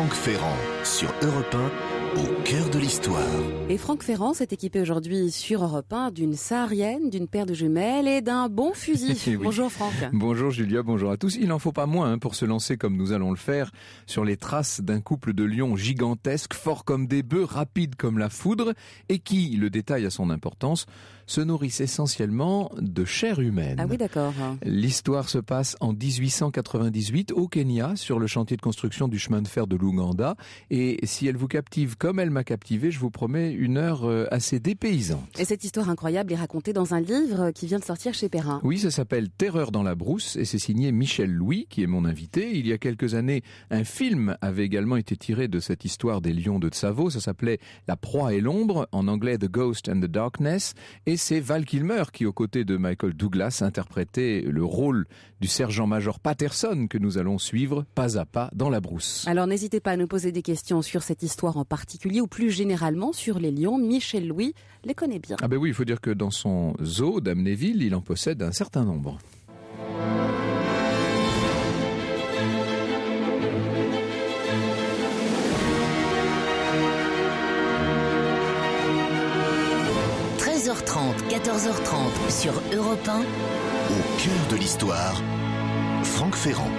Franck Ferrand sur Europe 1 au cœur de l'histoire. Et Franck Ferrand s'est équipé aujourd'hui sur Europe 1 d'une saharienne, d'une paire de jumelles et d'un bon fusil. Bonjour Franck. Bonjour Julia, bonjour à tous. Il n'en faut pas moins hein, pour se lancer comme nous allons le faire sur les traces d'un couple de lions gigantesques, forts comme des bœufs, rapides comme la foudre et qui, le détail à son importance, se nourrissent essentiellement de chair humaine. Ah oui, d'accord. L'histoire se passe en 1898 au Kenya, sur le chantier de construction du chemin de fer de l'Ouganda. Et si elle vous captive comme elle m'a captivé, je vous promets une heure euh, assez dépaysante. Et cette histoire incroyable est racontée dans un livre qui vient de sortir chez Perrin. Oui, ça s'appelle Terreur dans la brousse et c'est signé Michel Louis, qui est mon invité. Il y a quelques années, un film avait également été tiré de cette histoire des lions de Tsavo. Ça s'appelait La proie et l'ombre, en anglais The Ghost and the Darkness. Et c'est Val Kilmer qui, aux côtés de Michael Douglas, interprétait le rôle du sergent-major Patterson que nous allons suivre pas à pas dans la brousse. Alors n'hésitez pas à nous poser des questions sur cette histoire en particulier ou plus généralement sur les lions. Michel Louis les connaît bien. Ah ben oui, il faut dire que dans son zoo d'Amnéville, il en possède un certain nombre. 14 h 30 14h30 sur Europe 1. Au cœur de l'histoire, Franck Ferrand.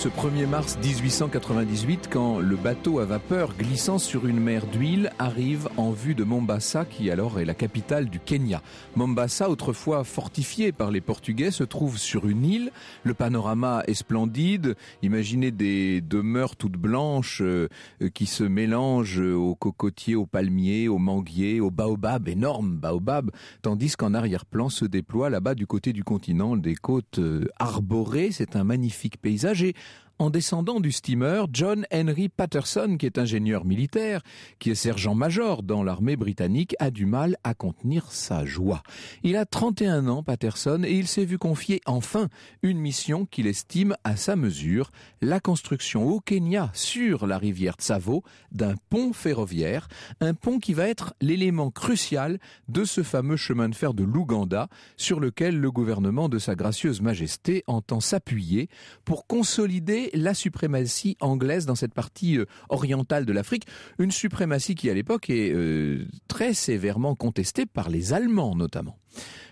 ce 1er mars 1898 quand le bateau à vapeur glissant sur une mer d'huile arrive en vue de Mombasa qui alors est la capitale du Kenya. Mombasa, autrefois fortifiée par les Portugais, se trouve sur une île. Le panorama est splendide. Imaginez des demeures toutes blanches euh, qui se mélangent aux cocotiers, aux palmiers, aux manguiers, aux baobabs, énormes baobabs, tandis qu'en arrière-plan se déploient là-bas du côté du continent des côtes euh, arborées. C'est un magnifique paysage en descendant du steamer, John Henry Patterson, qui est ingénieur militaire, qui est sergent-major dans l'armée britannique, a du mal à contenir sa joie. Il a 31 ans, Patterson, et il s'est vu confier enfin une mission qu'il estime à sa mesure, la construction au Kenya, sur la rivière Tsavo, d'un pont ferroviaire, un pont qui va être l'élément crucial de ce fameux chemin de fer de l'Ouganda, sur lequel le gouvernement de Sa Gracieuse Majesté entend s'appuyer pour consolider la suprématie anglaise dans cette partie euh, orientale de l'Afrique, une suprématie qui à l'époque est euh, très sévèrement contestée par les Allemands notamment.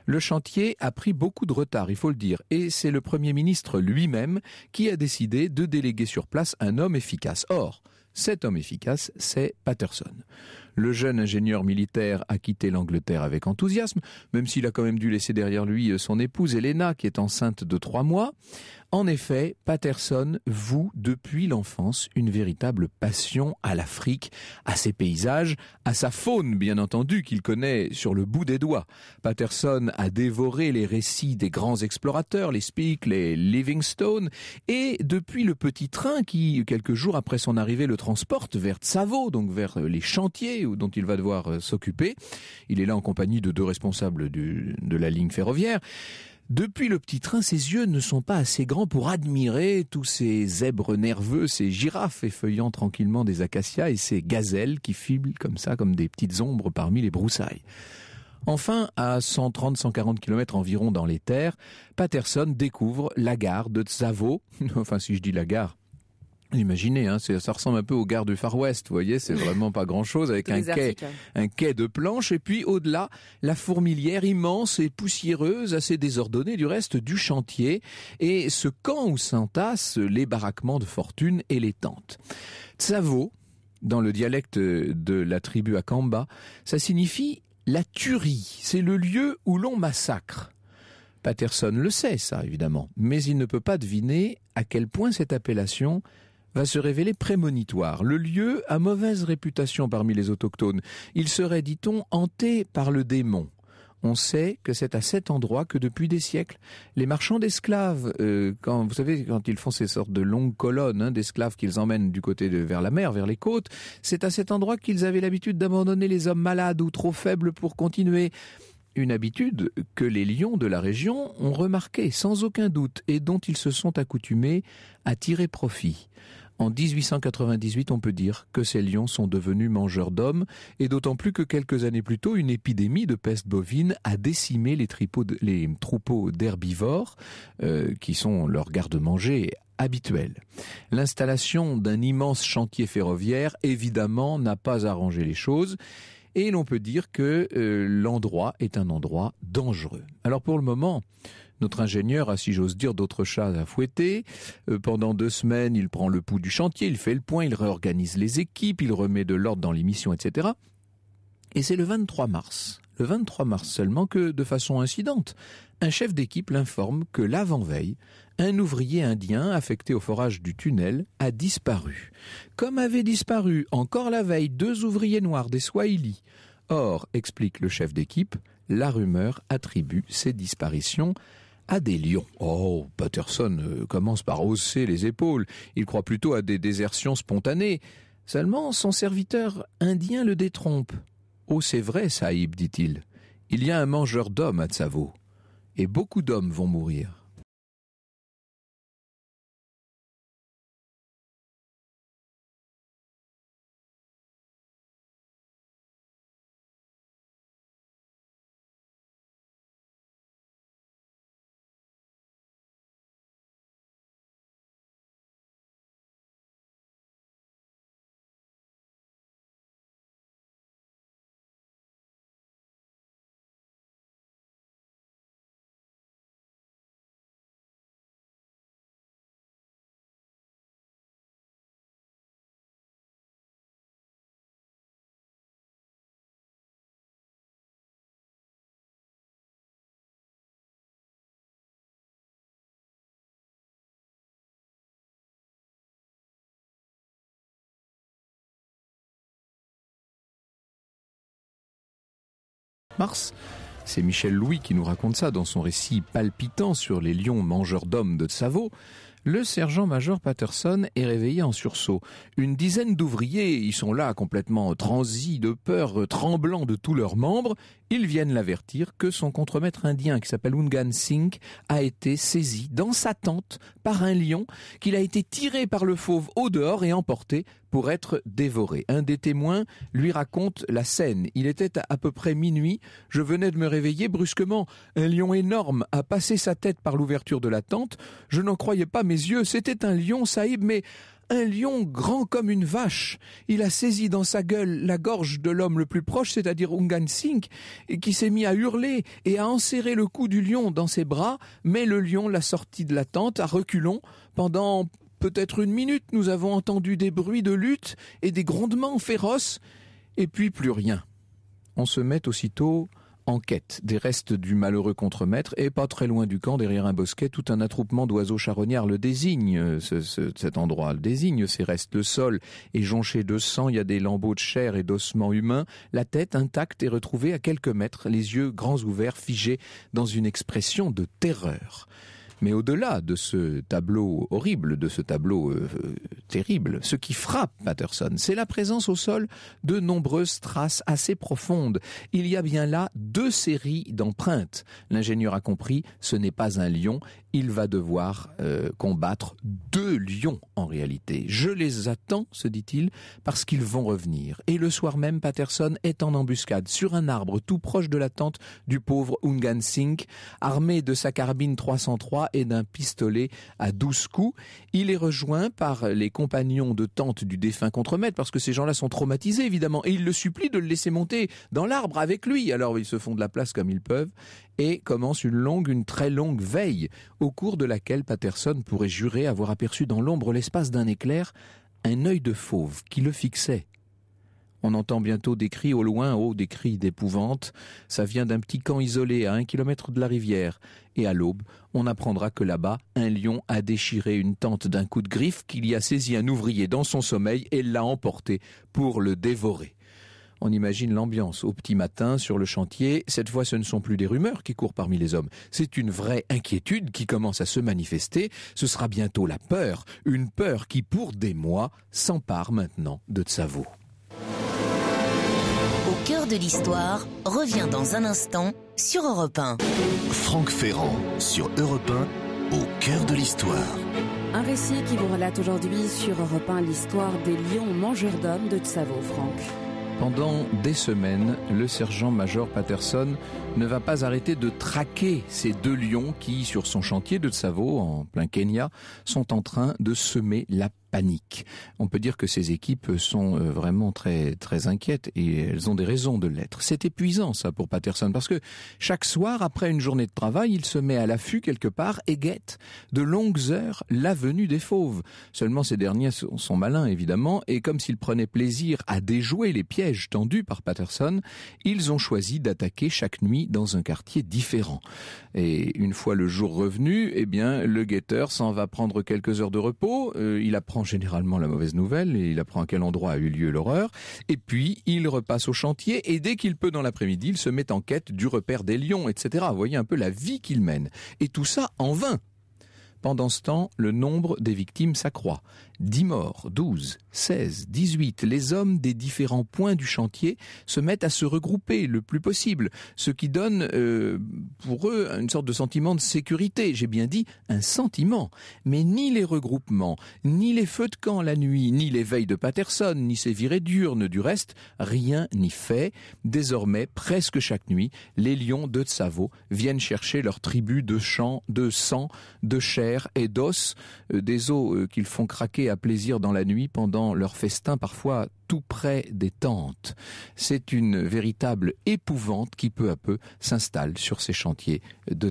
Le chantier a pris beaucoup de retard, il faut le dire, et c'est le Premier ministre lui-même qui a décidé de déléguer sur place un homme efficace. Or, cet homme efficace, c'est Patterson. Le jeune ingénieur militaire a quitté l'Angleterre avec enthousiasme, même s'il a quand même dû laisser derrière lui euh, son épouse Elena, qui est enceinte de trois mois. En effet, Patterson voue depuis l'enfance une véritable passion à l'Afrique, à ses paysages, à sa faune bien entendu qu'il connaît sur le bout des doigts. Patterson a dévoré les récits des grands explorateurs, les Speke, les Livingstone, et depuis le petit train qui, quelques jours après son arrivée, le transporte vers Tsavo, donc vers euh, les chantiers dont il va devoir euh, s'occuper. Il est là en compagnie de deux responsables de la ligne ferroviaire. Depuis le petit train, ses yeux ne sont pas assez grands pour admirer tous ces zèbres nerveux, ces girafes effeuillant tranquillement des acacias et ces gazelles qui filent comme ça, comme des petites ombres parmi les broussailles. Enfin, à 130-140 km environ dans les terres, Patterson découvre la gare de Tsavo. Enfin, si je dis la gare, Imaginez, hein, ça ressemble un peu aux gares du Far West, vous voyez, c'est vraiment pas grand-chose avec un quai, hein. un quai de planches et puis au-delà la fourmilière immense et poussiéreuse, assez désordonnée du reste du chantier et ce camp où s'entassent les baraquements de fortune et les tentes. Tsavo, dans le dialecte de la tribu Akamba, ça signifie la tuerie, c'est le lieu où l'on massacre. Patterson le sait, ça évidemment, mais il ne peut pas deviner à quel point cette appellation va se révéler prémonitoire. Le lieu a mauvaise réputation parmi les autochtones. Il serait, dit-on, hanté par le démon. On sait que c'est à cet endroit que depuis des siècles, les marchands d'esclaves, euh, quand vous savez quand ils font ces sortes de longues colonnes hein, d'esclaves qu'ils emmènent du côté de vers la mer, vers les côtes, c'est à cet endroit qu'ils avaient l'habitude d'abandonner les hommes malades ou trop faibles pour continuer une habitude que les lions de la région ont remarquée sans aucun doute et dont ils se sont accoutumés à tirer profit. En 1898, on peut dire que ces lions sont devenus mangeurs d'hommes, et d'autant plus que quelques années plus tôt, une épidémie de peste bovine a décimé les, troupeaux d'herbivores, euh, qui sont leur garde-manger habituel. L'installation d'un immense chantier ferroviaire, évidemment, n'a pas arrangé les choses, et l'on peut dire que euh, l'endroit est un endroit dangereux. Alors pour le moment, notre ingénieur a, si j'ose dire, d'autres chats à fouetter. Euh, pendant deux semaines, il prend le pouls du chantier, il fait le point, il réorganise les équipes, il remet de l'ordre dans les missions, etc. Et c'est le 23 mars, le 23 mars seulement que, de façon incidente, un chef d'équipe l'informe que l'avant-veille, un ouvrier indien affecté au forage du tunnel a disparu. Comme avaient disparu encore la veille deux ouvriers noirs des Swahili. Or, explique le chef d'équipe, la rumeur attribue ces disparitions à des lions. Oh, Patterson euh, commence par hausser les épaules. Il croit plutôt à des désertions spontanées. Seulement, son serviteur indien le détrompe. Oh, c'est vrai, Sahib, dit-il. Il y a un mangeur d'hommes à Tsavo. Et beaucoup d'hommes vont mourir. mars. C'est Michel Louis qui nous raconte ça dans son récit palpitant sur les lions mangeurs d'hommes de Tsavo. Le sergent-major Patterson est réveillé en sursaut. Une dizaine d'ouvriers, ils sont là complètement transis de peur, tremblant de tous leurs membres. Ils viennent l'avertir que son contremaître indien qui s'appelle Ungan Singh a été saisi dans sa tente par un lion, qu'il a été tiré par le fauve au dehors et emporté pour être dévoré. Un des témoins lui raconte la scène. Il était à, peu près minuit. Je venais de me réveiller brusquement. Un lion énorme a passé sa tête par l'ouverture de la tente. Je n'en croyais pas mes yeux. C'était un lion, sahib, mais un lion grand comme une vache. Il a saisi dans sa gueule la gorge de l'homme le plus proche, c'est-à-dire Ungan Singh, qui s'est mis à hurler et à enserrer le cou du lion dans ses bras, mais le lion l'a sorti de la tente à reculons pendant peut-être une minute, nous avons entendu des bruits de lutte et des grondements féroces, et puis plus rien. On se met aussitôt en quête des restes du malheureux contremaître, et pas très loin du camp, derrière un bosquet, tout un attroupement d'oiseaux charognards le désigne, euh, cet endroit le désigne, ces restes. de sol et jonché de sang, il y a des lambeaux de chair et d'ossements humains, la tête intacte est retrouvée à quelques mètres, les yeux grands ouverts, figés dans une expression de terreur. Mais au-delà de ce tableau horrible, de ce tableau euh, euh, terrible, ce qui frappe Patterson, c'est la présence au sol de nombreuses traces assez profondes. Il y a bien là deux séries d'empreintes. L'ingénieur a compris, ce n'est pas un lion, il va devoir euh, combattre deux lions en réalité. Je les attends, se dit-il, parce qu'ils vont revenir. Et le soir même, Patterson est en embuscade sur un arbre tout proche de la tente du pauvre Ungan Singh, armé de sa carabine 303 et d'un pistolet à douze coups. Il est rejoint par les compagnons de tente du défunt contre-maître parce que ces gens-là sont traumatisés évidemment et il le supplie de le laisser monter dans l'arbre avec lui. Alors ils se font de la place comme ils peuvent et commence une longue, une très longue veille au cours de laquelle Patterson pourrait jurer avoir aperçu dans l'ombre l'espace d'un éclair un œil de fauve qui le fixait on entend bientôt des cris au loin, haut oh, des cris d'épouvante. Ça vient d'un petit camp isolé à un kilomètre de la rivière. Et à l'aube, on apprendra que là-bas, un lion a déchiré une tente d'un coup de griffe, qu'il y a saisi un ouvrier dans son sommeil et l'a emporté pour le dévorer. On imagine l'ambiance au petit matin sur le chantier. Cette fois, ce ne sont plus des rumeurs qui courent parmi les hommes. C'est une vraie inquiétude qui commence à se manifester. Ce sera bientôt la peur, une peur qui, pour des mois, s'empare maintenant de Tsavo cœur de l'histoire revient dans un instant sur Europe 1. Franck Ferrand sur Europe 1, au cœur de l'histoire. Un récit qui vous relate aujourd'hui sur Europe 1 l'histoire des lions mangeurs d'hommes de Tsavo, Franck. Pendant des semaines, le sergent-major Patterson ne va pas arrêter de traquer ces deux lions qui, sur son chantier de Tsavo, en plein Kenya, sont en train de semer la panique. On peut dire que ces équipes sont euh, vraiment très très inquiètes et elles ont des raisons de l'être. C'est épuisant ça pour Patterson parce que chaque soir après une journée de travail, il se met à l'affût quelque part et guette de longues heures la venue des fauves. Seulement ces derniers sont malins évidemment et comme s'ils prenaient plaisir à déjouer les pièges tendus par Patterson, ils ont choisi d'attaquer chaque nuit dans un quartier différent. Et une fois le jour revenu, eh bien, le guetteur s'en va prendre quelques heures de repos. Euh, il apprend généralement la mauvaise nouvelle il apprend à quel endroit a eu lieu l'horreur. Et puis, il repasse au chantier et dès qu'il peut dans l'après-midi, il se met en quête du repère des lions, etc. Vous voyez un peu la vie qu'il mène. Et tout ça en vain. Pendant ce temps, le nombre des victimes s'accroît. 10 morts, 12, 16, 18, les hommes des différents points du chantier se mettent à se regrouper le plus possible, ce qui donne euh, pour eux une sorte de sentiment de sécurité, j'ai bien dit un sentiment. Mais ni les regroupements, ni les feux de camp la nuit, ni les veilles de Patterson, ni ces virées d'urne du reste, rien n'y fait. Désormais, presque chaque nuit, les lions de Tsavo viennent chercher leur tribu de champs, de sang, de chair, et d'os, euh, des os euh, qu'ils font craquer à plaisir dans la nuit pendant leur festin parfois tout près des tentes. C'est une véritable épouvante qui peu à peu s'installe sur ces chantiers de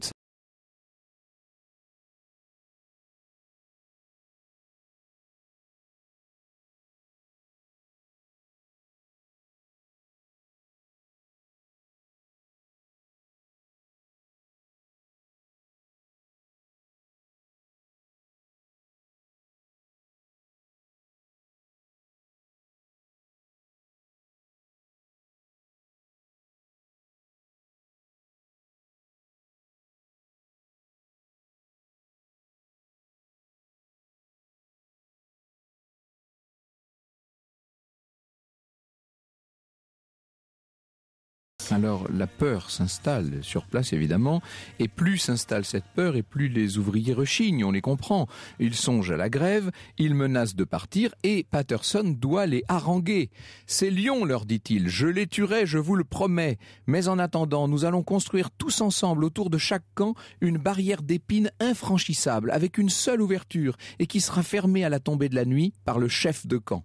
Alors la peur s'installe sur place évidemment, et plus s'installe cette peur, et plus les ouvriers rechignent, on les comprend. Ils songent à la grève, ils menacent de partir, et Patterson doit les haranguer. Ces lions, leur dit-il, je les tuerai, je vous le promets, mais en attendant, nous allons construire tous ensemble autour de chaque camp une barrière d'épines infranchissable, avec une seule ouverture, et qui sera fermée à la tombée de la nuit par le chef de camp.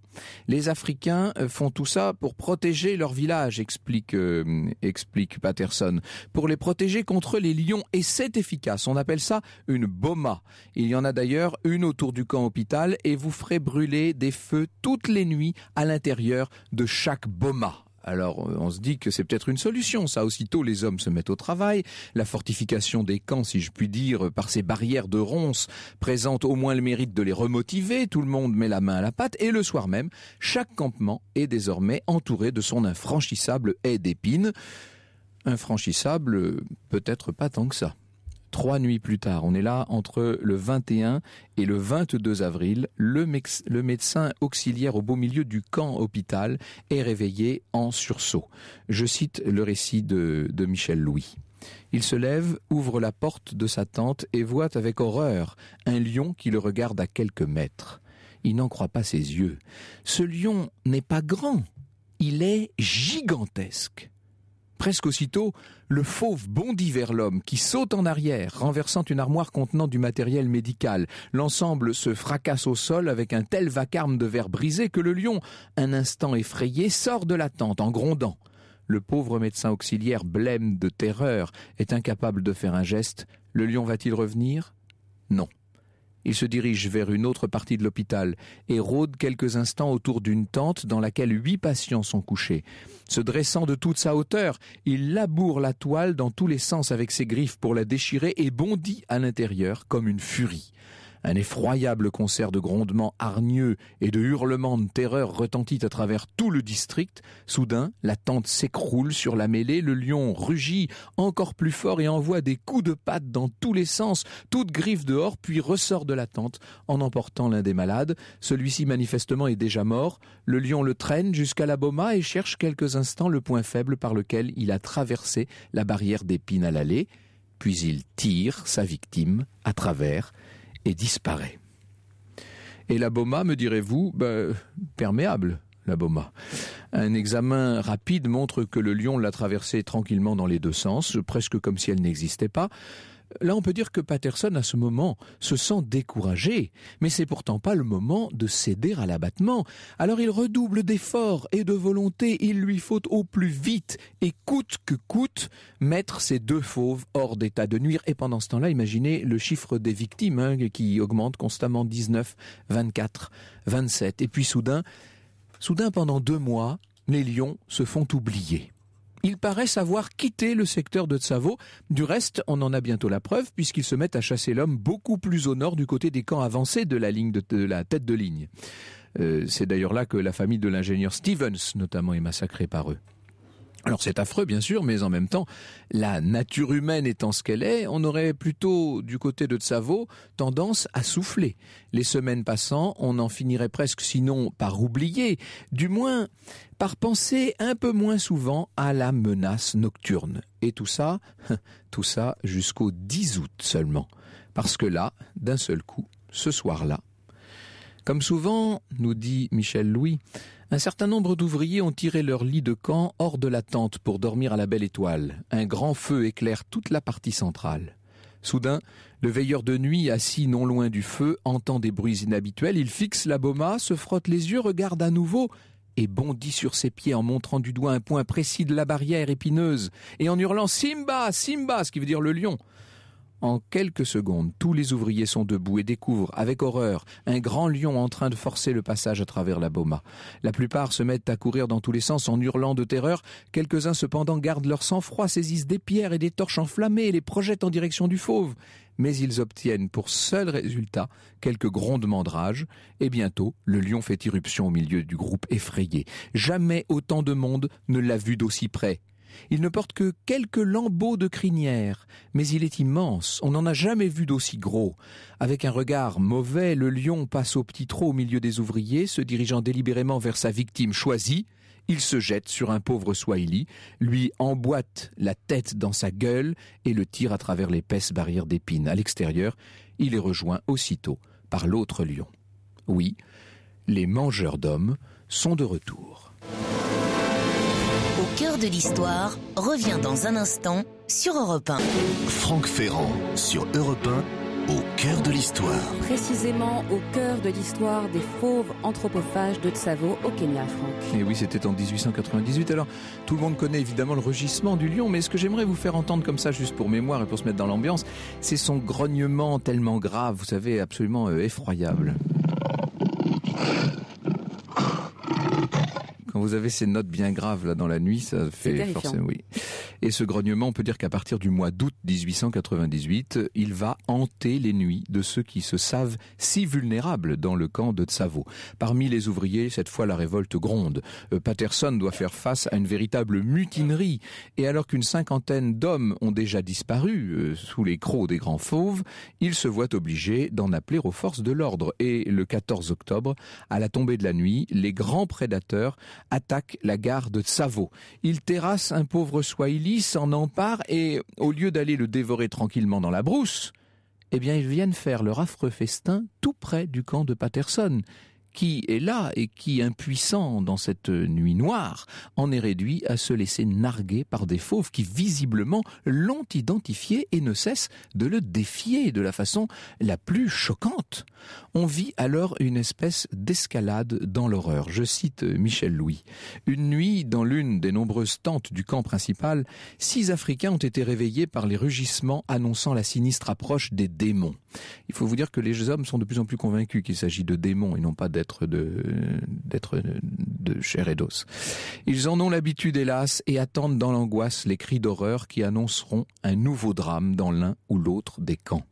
Les Africains font tout ça pour protéger leur village, explique euh, explique Patterson, pour les protéger contre les lions et c'est efficace. On appelle ça une boma. Il y en a d'ailleurs une autour du camp hôpital et vous ferez brûler des feux toutes les nuits à l'intérieur de chaque boma. Alors euh, on se dit que c'est peut-être une solution, ça. Aussitôt les hommes se mettent au travail. La fortification des camps, si je puis dire, euh, par ces barrières de ronces, présente au moins le mérite de les remotiver. Tout le monde met la main à la pâte. Et le soir même, chaque campement est désormais entouré de son infranchissable haie d'épines. Infranchissable, euh, peut-être pas tant que ça trois nuits plus tard. On est là entre le 21 et le 22 avril. Le, médecin auxiliaire au beau milieu du camp hôpital est réveillé en sursaut. Je cite le récit de Michel Louis. Il se lève, ouvre la porte de sa tente et voit avec horreur un lion qui le regarde à quelques mètres. Il n'en croit pas ses yeux. Ce lion n'est pas grand, il est gigantesque. Presque aussitôt, le fauve bondit vers l'homme, qui saute en arrière, renversant une armoire contenant du matériel médical. L'ensemble se fracasse au sol avec un tel vacarme de verre brisé que le lion, un instant effrayé, sort de la tente en grondant. Le pauvre médecin auxiliaire, blême de terreur, est incapable de faire un geste. Le lion va-t-il revenir Non. Il se dirige vers une autre partie de l'hôpital et rôde quelques instants autour d'une tente dans laquelle huit patients sont couchés. Se dressant de toute sa hauteur, il laboure la toile dans tous les sens avec ses griffes pour la déchirer et bondit à l'intérieur comme une furie. Un effroyable concert de grondements hargneux et de hurlements de terreur retentit à travers tout le district. Soudain, la tente s'écroule sur la mêlée, le lion rugit encore plus fort et envoie des coups de patte dans tous les sens, toute griffe dehors, puis ressort de la tente en emportant l'un des malades. Celui-ci manifestement est déjà mort. Le lion le traîne jusqu'à la boma et cherche quelques instants le point faible par lequel il a traversé la barrière d'épines à l'allée, puis il tire sa victime à travers et disparaît. Et la BOMA, me direz-vous, ben, perméable, la BOMA. Un examen rapide montre que le lion l'a traversée tranquillement dans les deux sens, presque comme si elle n'existait pas. Là, on peut dire que Patterson, à ce moment, se sent découragé, mais c'est pourtant pas le moment de céder à l'abattement. Alors il redouble d'efforts et de volonté, il lui faut au plus vite, et coûte que coûte, mettre ces deux fauves hors d'état de nuire. Et pendant ce temps-là, imaginez le chiffre des victimes, hein, qui augmente constamment 19, 24, 27. Et puis soudain, soudain pendant deux mois, les lions se font oublier. Il paraissent avoir quitté le secteur de Tsavo. Du reste, on en a bientôt la preuve puisqu'ils se mettent à chasser l'homme beaucoup plus au nord du côté des camps avancés de la ligne de, la tête de ligne. Euh, c'est d'ailleurs là que la famille de l'ingénieur Stevens notamment est massacrée par eux. Alors c'est affreux bien sûr, mais en même temps, la nature humaine étant ce qu'elle est, on aurait plutôt du côté de Tsavo tendance à souffler. Les semaines passant, on en finirait presque sinon par oublier, du moins par penser un peu moins souvent à la menace nocturne. Et tout ça, tout ça jusqu'au 10 août seulement. Parce que là, d'un seul coup, ce soir-là, comme souvent, nous dit Michel Louis, un certain nombre d'ouvriers ont tiré leur lit de camp hors de la tente pour dormir à la belle étoile. Un grand feu éclaire toute la partie centrale. Soudain, le veilleur de nuit, assis non loin du feu, entend des bruits inhabituels, il fixe la boma, se frotte les yeux, regarde à nouveau, et bondit sur ses pieds en montrant du doigt un point précis de la barrière épineuse, et en hurlant Simba, Simba, ce qui veut dire le lion. En quelques secondes, tous les ouvriers sont debout et découvrent, avec horreur, un grand lion en train de forcer le passage à travers la boma. La plupart se mettent à courir dans tous les sens en hurlant de terreur. Quelques-uns cependant gardent leur sang-froid, saisissent des pierres et des torches enflammées et les projettent en direction du fauve. Mais ils obtiennent pour seul résultat quelques grondements de rage, et bientôt le lion fait irruption au milieu du groupe effrayé. Jamais autant de monde ne l'a vu d'aussi près. Il ne porte que quelques lambeaux de crinière, mais il est immense, on n'en a jamais vu d'aussi gros. Avec un regard mauvais, le lion passe au petit trot au milieu des ouvriers, se dirigeant délibérément vers sa victime choisie. Il se jette sur un pauvre Swahili, lui emboîte la tête dans sa gueule et le tire à travers l'épaisse barrière d'épines. À l'extérieur, il est rejoint aussitôt par l'autre lion. Oui, les mangeurs d'hommes sont de retour. Au cœur de l'histoire revient dans un instant sur Europe 1. Franck Ferrand sur Europe 1. Au cœur de l'histoire. Précisément au cœur de l'histoire des fauves anthropophages de Tsavo au Kenya, Franck. Et eh oui, c'était en 1898. Alors, tout le monde connaît évidemment le rugissement du lion, mais ce que j'aimerais vous faire entendre comme ça, juste pour mémoire et pour se mettre dans l'ambiance, c'est son grognement tellement grave, vous savez, absolument euh, effroyable. Quand vous avez ces notes bien graves là dans la nuit, ça fait forcément oui. Et ce grognement, on peut dire qu'à partir du mois d'août 1898, il va hanter les nuits de ceux qui se savent si vulnérables dans le camp de Tsavo. Parmi les ouvriers, cette fois la révolte gronde. Euh, Patterson doit faire face à une véritable mutinerie et alors qu'une cinquantaine d'hommes ont déjà disparu euh, sous les crocs des grands fauves, il se voit obligé d'en appeler aux forces de l'ordre et le 14 octobre, à la tombée de la nuit, les grands prédateurs attaquent la gare de Tsavo. Ils terrassent un pauvre Swahili, s'en empare et, au lieu d'aller le dévorer tranquillement dans la brousse, eh bien, ils viennent faire leur affreux festin tout près du camp de Patterson qui est là et qui, impuissant dans cette nuit noire, en est réduit à se laisser narguer par des fauves qui visiblement l'ont identifié et ne cessent de le défier de la façon la plus choquante. On vit alors une espèce d'escalade dans l'horreur. Je cite euh, Michel Louis. Une nuit, dans l'une des nombreuses tentes du camp principal, six Africains ont été réveillés par les rugissements annonçant la sinistre approche des démons. Il faut vous dire que les hommes sont de plus en plus convaincus qu'il s'agit de démons et non pas d'êtres d'être de, d'être de chair et d'os. Ils en ont l'habitude, hélas, et attendent dans l'angoisse les cris d'horreur qui annonceront un nouveau drame dans l'un ou l'autre des camps.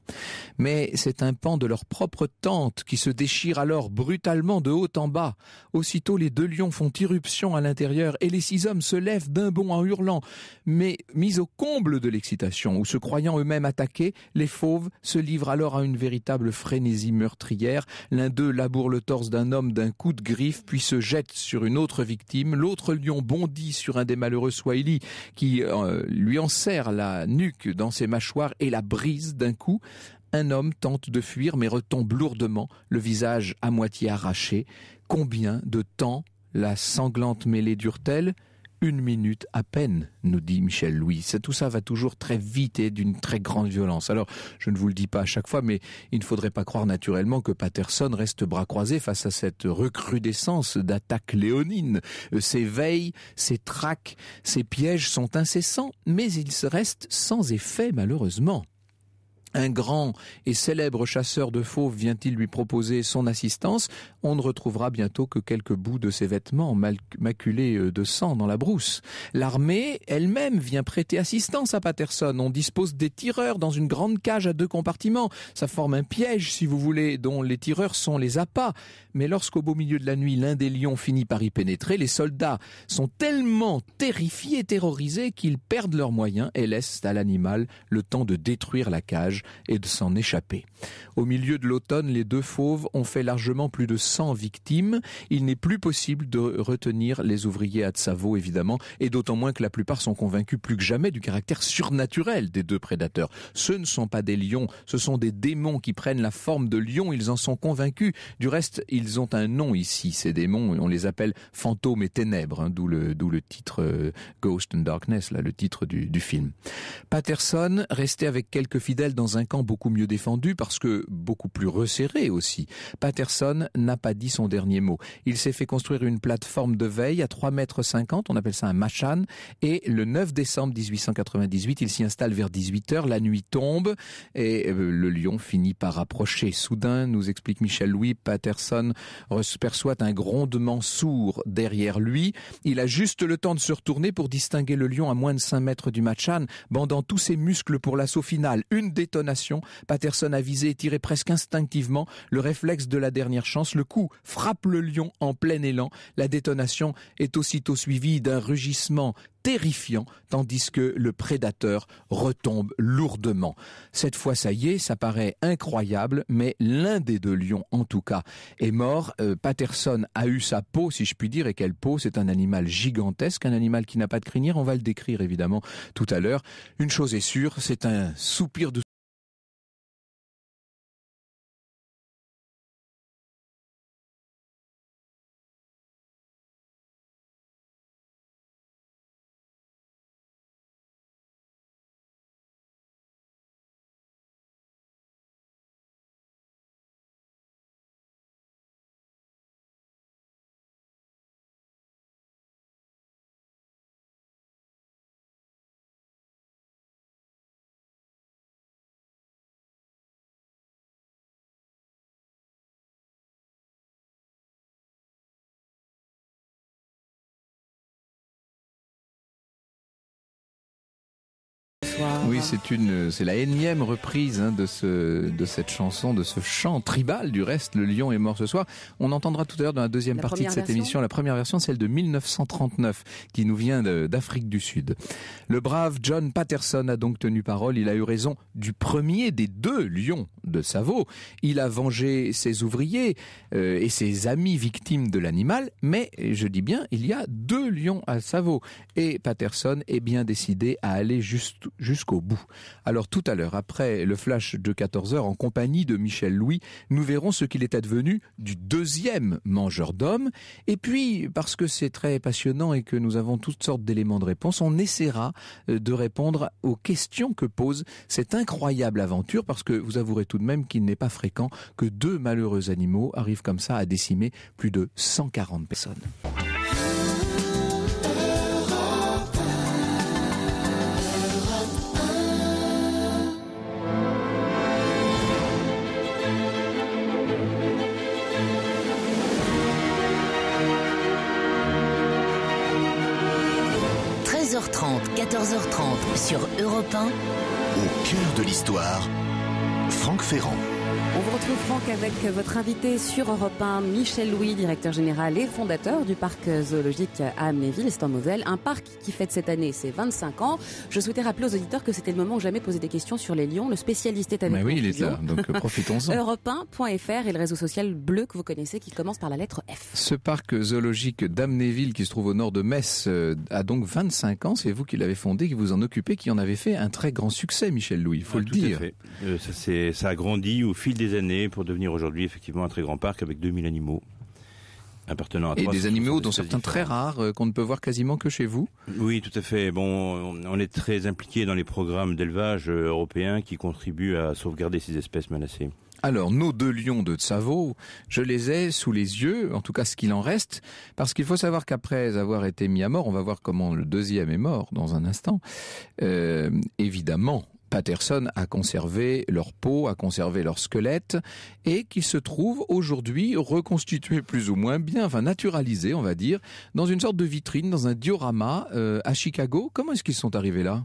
Mais c'est un pan de leur propre tente qui se déchire alors brutalement de haut en bas. Aussitôt les deux lions font irruption à l'intérieur et les six hommes se lèvent d'un bond en hurlant. Mais mis au comble de l'excitation ou se croyant eux-mêmes attaqués, les fauves se livrent alors à une véritable frénésie meurtrière. L'un d'eux laboure le torse d'un un homme d'un coup de griffe, puis se jette sur une autre victime. L'autre lion bondit sur un des malheureux Swahili qui euh, lui enserre la nuque dans ses mâchoires et la brise d'un coup. Un homme tente de fuir mais retombe lourdement, le visage à moitié arraché. Combien de temps la sanglante mêlée dure-t-elle une minute à peine, nous dit Michel Louis. Tout ça va toujours très vite et d'une très grande violence. Alors, je ne vous le dis pas à chaque fois, mais il ne faudrait pas croire naturellement que Patterson reste bras croisés face à cette recrudescence d'attaques léonines. Ses veilles, ses traques, ses pièges sont incessants, mais ils restent sans effet malheureusement. Un grand et célèbre chasseur de fauves vient-il lui proposer son assistance on ne retrouvera bientôt que quelques bouts de ses vêtements maculés euh, de sang dans la brousse. L'armée elle-même vient prêter assistance à Patterson. On dispose des tireurs dans une grande cage à deux compartiments. Ça forme un piège, si vous voulez, dont les tireurs sont les appâts. Mais lorsqu'au beau milieu de la nuit, l'un des lions finit par y pénétrer, les soldats sont tellement terrifiés et terrorisés qu'ils perdent leurs moyens et laissent à l'animal le temps de détruire la cage et de s'en échapper. Au milieu de l'automne, les deux fauves ont fait largement plus de sans victimes. Il n'est plus possible de retenir les ouvriers à Tsavo, évidemment, et d'autant moins que la plupart sont convaincus plus que jamais du caractère surnaturel des deux prédateurs. Ce ne sont pas des lions, ce sont des démons qui prennent la forme de lions, ils en sont convaincus. Du reste, ils ont un nom ici, ces démons, on les appelle fantômes et ténèbres, hein, d'où le, d'où le titre euh, Ghost and Darkness, là, le titre du, du film. Patterson restait avec quelques fidèles dans un camp beaucoup mieux défendu parce que beaucoup plus resserré aussi. Patterson n'a pas dit son dernier mot. Il s'est fait construire une plateforme de veille à 3,50 mètres, on appelle ça un machan, et le 9 décembre 1898, il s'y installe vers 18h, la nuit tombe, et euh, le lion finit par approcher. Soudain, nous explique Michel Louis, Patterson perçoit un grondement sourd derrière lui. Il a juste le temps de se retourner pour distinguer le lion à moins de 5 mètres du machan, bandant tous ses muscles pour l'assaut final. Une détonation, Patterson a visé et tiré presque instinctivement le réflexe de la dernière chance, le coup frappe le lion en plein élan. La détonation est aussitôt suivie d'un rugissement terrifiant, tandis que le prédateur retombe lourdement. Cette fois, ça y est, ça paraît incroyable, mais l'un des deux lions, en tout cas, est mort. Euh, Patterson a eu sa peau, si je puis dire, et quelle peau C'est un animal gigantesque, un animal qui n'a pas de crinière. On va le décrire, évidemment, tout à l'heure. Une chose est sûre, c'est un soupir de c'est une, c'est la énième reprise hein, de de cette chanson, de ce chant tribal. Du reste, le lion est mort ce soir. On entendra tout à l'heure dans la deuxième partie de cette émission la première version, celle de 1939, qui nous vient d'Afrique du Sud. Le brave John Patterson a donc tenu parole. Il a eu raison du premier des deux lions de Savo. Il a vengé ses ouvriers euh, et ses amis victimes de l'animal. Mais je dis bien, il y a deux lions à Savo. Et Patterson est bien décidé à aller jusqu'au bout alors tout à l'heure, après le flash de 14h, en compagnie de Michel Louis, nous verrons ce qu'il est advenu du deuxième mangeur d'hommes. Et puis, parce que c'est très passionnant et que nous avons toutes sortes d'éléments de réponse, on essaiera euh, de répondre aux questions que pose cette incroyable aventure, parce que vous avouerez tout de même qu'il n'est pas fréquent que deux malheureux animaux arrivent comme ça à décimer plus de 140 personnes. 14h30 sur Europe 1. Au cœur de l'histoire, Franck Ferrand. On vous retrouve Franck avec votre invité sur Europe 1, Michel Louis, directeur général et fondateur du parc zoologique à est c'est en Moselle, un parc qui fête cette année ses 25 ans. Je souhaitais rappeler aux auditeurs que c'était le moment où jamais poser des questions sur les lions. Le spécialiste est avec nous. oui, il est là, donc euh, profitons-en. Europe 1.fr et le réseau social bleu que vous connaissez qui commence par la lettre F. Ce parc zoologique d'Amnéville qui se trouve au nord de Metz euh, a donc 25 ans. C'est vous qui l'avez fondé, qui vous en occupez, qui en avez fait un très grand succès, Michel Louis, il faut le ah, le tout dire. À fait. Euh, ça, ça a grandi au fil des années pour devenir aujourd'hui effectivement un très grand parc avec 2000 animaux appartenant à Et des animaux dont certains très rares euh, qu'on ne peut voir quasiment que chez vous. Oui, tout à fait. Bon, on est très impliqué dans les programmes d'élevage euh, européens qui contribuent à sauvegarder ces espèces menacées. Alors, nos deux lions de Tsavo, je les ai sous les yeux, en tout cas ce qu'il en reste, parce qu'il faut savoir qu'après avoir été mis à mort, on va voir comment le deuxième est mort dans un instant, euh, évidemment, Patterson a conservé leur peau, a conservé leur squelette, et qui se trouve aujourd'hui reconstitué plus ou moins bien, enfin naturalisé, on va dire, dans une sorte de vitrine, dans un diorama euh, à Chicago. Comment est-ce qu'ils sont arrivés là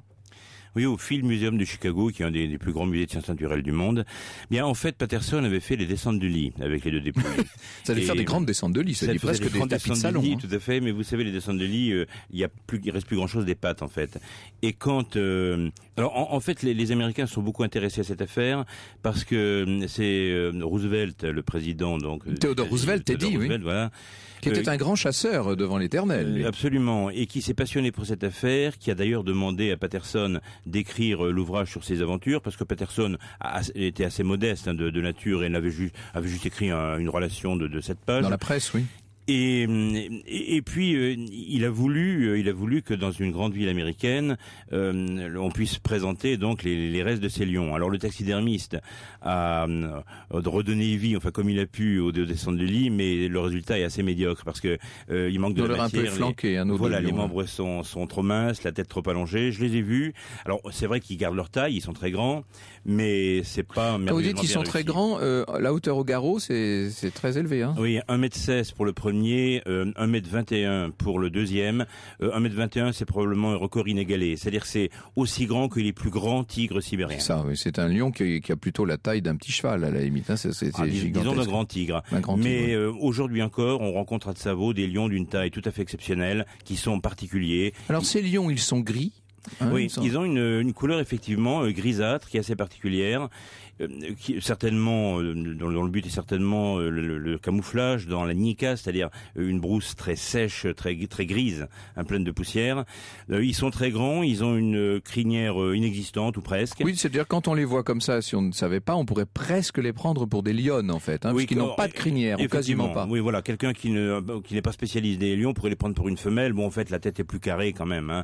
oui, au Phil Museum de Chicago, qui est un des, plus grands musées de sciences naturelles du monde, bien en fait, Patterson avait fait les descentes du lit avec les deux députés. ça allait faire des grandes descentes de lit, ça, presque des, des tapis de salon. lit, hein. Tout à fait, mais vous savez, les descentes de lit, euh, il y a plus, il reste plus grand chose des pattes en fait. Et quand, euh, alors en, fait, les, les, Américains sont beaucoup intéressés à cette affaire parce que euh, c'est Roosevelt, le président, donc Theodore Roosevelt, t'es dit, oui. Voilà, qui était un grand chasseur euh, devant l'éternel. Euh, absolument. Et qui s'est passionné pour cette affaire, qui a d'ailleurs demandé à Patterson d'écrire euh, l'ouvrage sur ses aventures, parce que Patterson était assez modeste hein, de, nature et avait juste écrit une relation de cette page. Dans la presse, oui. Et, et, puis euh, il a voulu, euh, il a voulu que dans une grande ville américaine, euh, on puisse présenter donc les, restes de ces lions. Alors le taxidermiste a, redonné vie, enfin comme il a pu, au deux de du lit, mais le résultat est assez médiocre parce que il manque de la matière. Un peu flanqué, un hein, voilà, les hein. membres sont, sont trop minces, la tête trop allongée. Je les ai vus. Alors c'est vrai qu'ils gardent leur taille, ils sont très grands, mais c'est pas. Quand vous dites qu'ils sont très grands, la hauteur au garrot, c'est très élevé. Hein. Oui, 1 m 16 pour le premier 1m21 euh, pour le deuxième. Euh, 1m21, c'est probablement un record inégalé. C'est-à-dire c'est aussi grand que les plus grands tigres sibériens. C'est ça, C'est un lion qui, a plutôt la taille d'un petit cheval, à la limite. Hein. C'est, ah, Disons d'un grand tigre. Un grand Mais euh, aujourd'hui encore, on rencontre à Tsavo des lions d'une taille tout à fait exceptionnelle, qui sont particuliers. Alors ces lions, ils sont gris hein, oui, ils, ont une, couleur effectivement euh, grisâtre qui est assez particulière euh, certainement euh, dont, le but est certainement euh, le, camouflage dans la nika, c'est-à-dire une brousse très sèche, très grise, un hein, pleine de poussière. ils sont très grands, ils ont une crinière inexistante ou presque. Oui, c'est-à-dire quand on les voit comme ça, si on ne savait pas, on pourrait presque les prendre pour des lions en fait, hein, oui, n'ont pas de e-, crinière, ou quasiment pas. Oui, voilà, quelqu'un qui qui n'est pas spécialiste des lions pourrait les prendre pour une femelle. Bon, en fait, la tête est plus carrée quand même. Hein.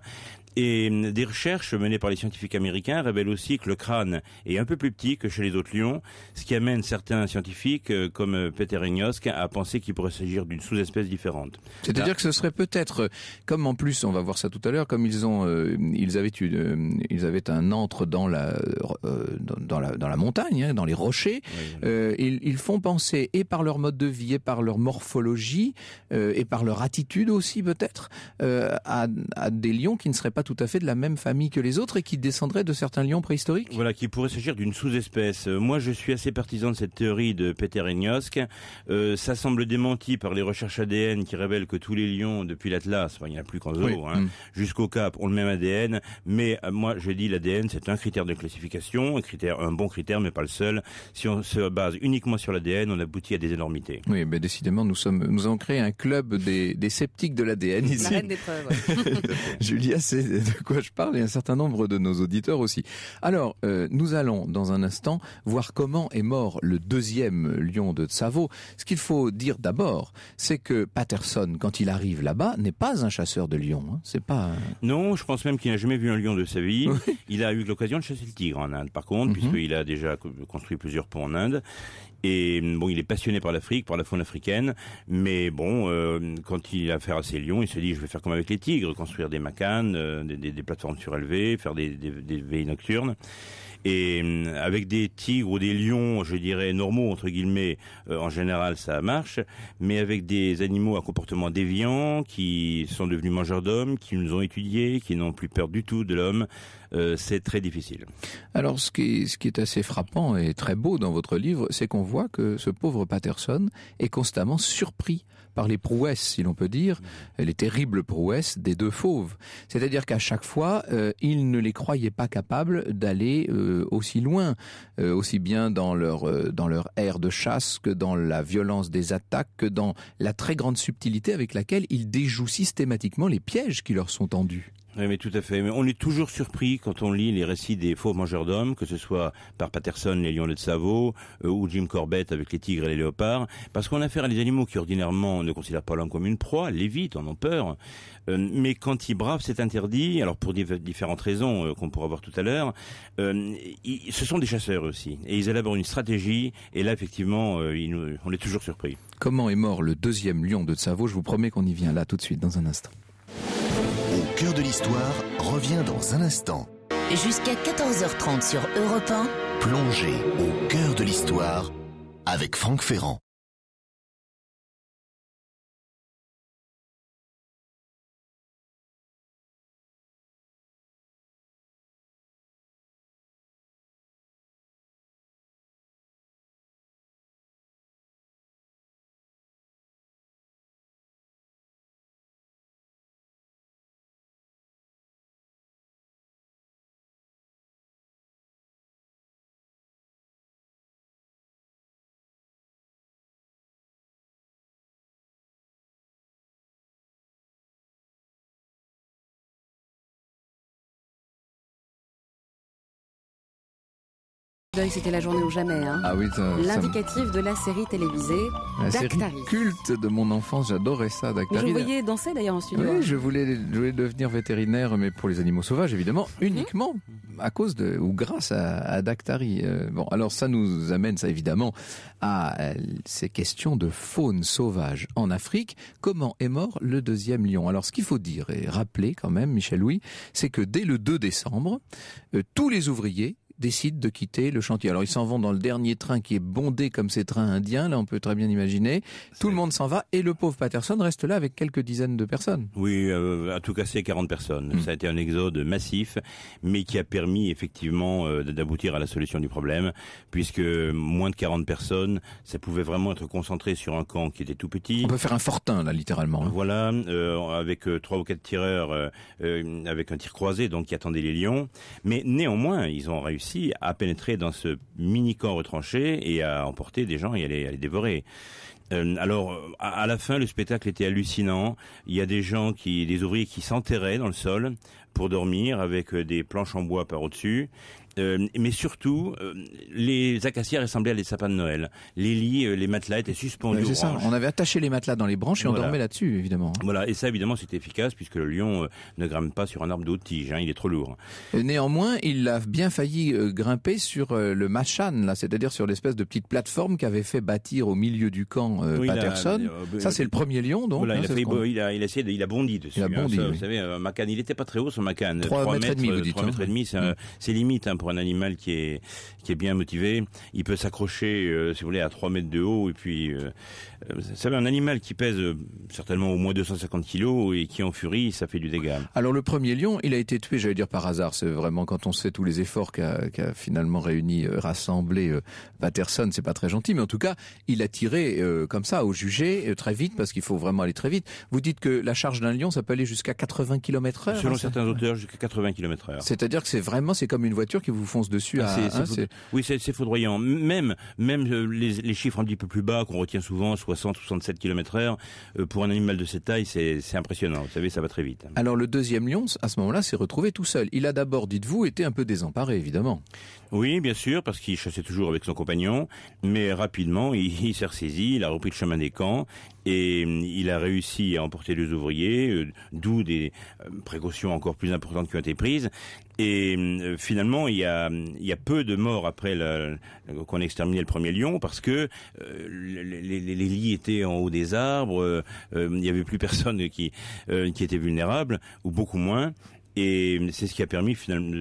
Et hum, des recherches menées par les scientifiques américains révèlent aussi que le crâne est un peu plus petit que chez les autres lions, ce qui amène certains scientifiques, euh, comme euh, Peter Ignosk, à penser qu'il pourrait s'agir d'une sous-espèce différente. C'est-à-dire ah. que ce serait peut-être, euh, comme en plus, on va voir ça tout à l'heure, comme ils ont, ils avaient ils avaient un antre dans la, dans, la, dans la montagne, hein, dans les rochers. ils, font penser et par leur mode de vie, et par leur morphologie, et par leur attitude aussi peut-être, à des lions qui ne seraient pas tout à fait de la même famille que les autres et qui descendrait de certains lions préhistoriques Voilà, qui pourrait s'agir d'une sous-espèce. Euh, moi, je suis assez partisan de cette théorie de Peter Egnosk. Euh, ça semble démenti par les recherches ADN qui révèlent que tous les lions, depuis l'Atlas, il n'y en a plus qu'en zoo, hein, mm. jusqu'au Cap, ont le même ADN. Mais euh, moi, je dis l'ADN, c'est un critère de classification, un critère, un bon critère, mais pas le seul. Si on se base uniquement sur l'ADN, on aboutit à des énormités. Oui, mais décidément, nous sommes, nous avons créé un club des, sceptiques de l'ADN ici. La reine des preuves. Julia, c'est de quoi je parle et un certain nombre de nos auditeurs aussi. Alors, euh, nous allons dans un instant voir comment est mort le deuxième lion de Tsavo. Ce qu'il faut dire d'abord, c'est que Patterson, quand il arrive là-bas, n'est pas un chasseur de lions. Hein. C'est pas. Non, je pense même qu'il n'a jamais vu un lion de sa vie. il a eu l'occasion de chasser le tigre en Inde, par contre, mhm. puisqu'il a déjà construit plusieurs ponts en Inde. Et mm, bon, il est passionné par l'Afrique, par la faune africaine, mais bon, euh, quand il a affaire à ses lions, il se dit je vais faire comme avec les tigres, construire des macanes, euh, des, plateformes surélevées, faire des, des, des veilles nocturnes. Et euh, avec des tigres ou des lions, je dirais normaux entre guillemets, euh, en général ça marche, mais avec des animaux à comportement déviant qui sont devenus mangeurs d'hommes, qui nous ont étudiés, qui n'ont plus peur du tout de l'homme, euh, c'est très difficile. Alors ce qui est assez frappant et très beau dans votre livre, c'est qu'on voit que ce pauvre Patterson est constamment surpris par les prouesses, si l'on peut dire, mm. les terribles prouesses des deux fauves. C'est-à-dire qu'à chaque fois, euh, ils ne les croyaient pas capables d'aller euh, aussi loin, euh, aussi bien dans leur dans leur air de chasse que dans la violence des attaques, que dans la très grande subtilité avec laquelle ils déjouent systématiquement les pièges qui leur sont tendus. Oui, mais tout à fait. Mais on est toujours surpris quand on lit les récits des faux mangeurs d'hommes, que ce soit par Patterson, les lions de Tsavo, euh, ou Jim Corbett avec les tigres et les léopards, parce qu'on a affaire à des animaux qui ordinairement ne considèrent pas l'homme comme une proie, Les l'évitent, en ont peur. Euh, mais quand ils bravent cet interdit, alors pour différentes raisons euh, qu'on pourra voir tout à l'heure, ce sont des chasseurs aussi, et ils élaborent une stratégie. Et là, effectivement, on est toujours surpris. Comment est mort le deuxième lion de Tsavo Je vous promets qu'on y vient là tout de suite dans un instant cœur de l'histoire revient dans un instant. Jusqu'à 14h30 sur Europe 1. au cœur de l'histoire avec Franck Ferrand. c'était la journée ou jamais. Hein. Ah L'indicatif de la série télévisée la culte de mon enfance, j'adorais ça, Dactari. vous voyez danser d'ailleurs en studio. Oui, je voulais, devenir vétérinaire, mais pour les animaux sauvages, évidemment, mhm. uniquement à cause ou grâce à, Dactari. Euh, bon, alors ça nous amène, ça évidemment, à euh, ces questions de faune sauvage en Afrique. Comment est mort le deuxième lion Alors, ce qu'il faut dire et rappeler quand même, Michel Louis, c'est que dès le 2 décembre, euh, tous les ouvriers décident de quitter le chantier. Alors ils s'en vont dans le dernier train qui est bondé comme ces trains indiens, là on peut très bien imaginer. Tout le monde s'en va et le pauvre Patterson reste là avec quelques dizaines de personnes. Oui, euh, en tout cas c'est 40 personnes. Mm. Ça a été un exode massif, mais qui a permis effectivement euh, d'aboutir à la solution du problème, puisque moins de 40 personnes, ça pouvait vraiment être concentré sur un camp qui était tout petit. On peut faire un fortin là littéralement. Hein. Voilà, euh, avec trois ou quatre tireurs, avec un tir croisé donc qui attendait les lions. Mais néanmoins, ils ont réussi à pénétrer dans ce mini-corps retranché et à emporter des gens et euh, à les, dévorer. alors, à, la fin, le spectacle était hallucinant. Il y a des gens qui, des ouvriers qui s'enterraient dans le sol pour dormir avec euh, des planches en bois par au-dessus. Euh, mais surtout, les acacias ressemblaient à des sapins de Noël. Les lits, les matelas étaient suspendus. ça. On avait attaché les matelas dans les branches et on dormait là-dessus, évidemment. Voilà. Et ça, évidemment, c'était efficace puisque le lion ne grimpe pas sur un arbre d'eau tige. Hein, il est trop lourd. Néanmoins, il a bien failli grimper sur le match là, c'est-à-dire sur l'espèce de petite plateforme qu'avait fait bâtir au milieu du camp euh, Patterson. Euh, ça, c'est le premier lion, donc. Hein, il, a essayé il a bondi dessus. Il a hein, bondi. Vous savez, euh, Macan, il n'était pas très haut, son Macan. 3, mètres, et demi, vous dites. Trois mètres et demi, c'est limite hein, pour un animal qui est qui est bien motivé. Il peut s'accrocher, si vous voulez, à 3 mètres de haut, et puis, vous savez, un animal qui pèse certainement au moins 250 kilos et qui en furie, ça fait du dégât. Alors le premier lion, il a été tué, j'allais dire par hasard. C'est vraiment quand on sait tous les efforts qu'a finalement réuni Rass rassembler euh, Patterson, c'est pas très gentil, mais en tout cas, il a tiré euh, comme ça au jugé euh, très vite parce qu'il faut vraiment aller très vite. Vous dites que la charge d'un lion, ça peut aller jusqu'à 80 km h Selon hein, certains auteurs, jusqu'à 80 km h C'est-à-dire que c'est vraiment, c'est comme une voiture qui vous fonce dessus. Ah, oui, c'est foudroyant. Même, même les, les, chiffres un petit peu plus bas qu'on retient souvent, 60 67 km heure, pour un animal de cette taille, c'est impressionnant. Vous savez, ça va très vite. Alors le deuxième lion, à ce moment-là, s'est retrouvé tout seul. Il a d'abord, dites-vous, été un peu désemparé, évidemment. Oui, bien sûr, parce qui chassait toujours avec son compagnon, mais rapidement, il, s'est ressaisi, il a repris le chemin des camps, et mm, il a réussi à emporter deux ouvriers, euh, d'où des euh, précautions encore plus importantes qui ont été prises. Et mm, euh, finalement, il y a, peu de morts après qu'on ait exterminé le premier lion parce que les, lits étaient en haut des arbres, il n'y avait plus personne qui était vulnérable ou beaucoup moins. Et c'est ce qui a permis finalement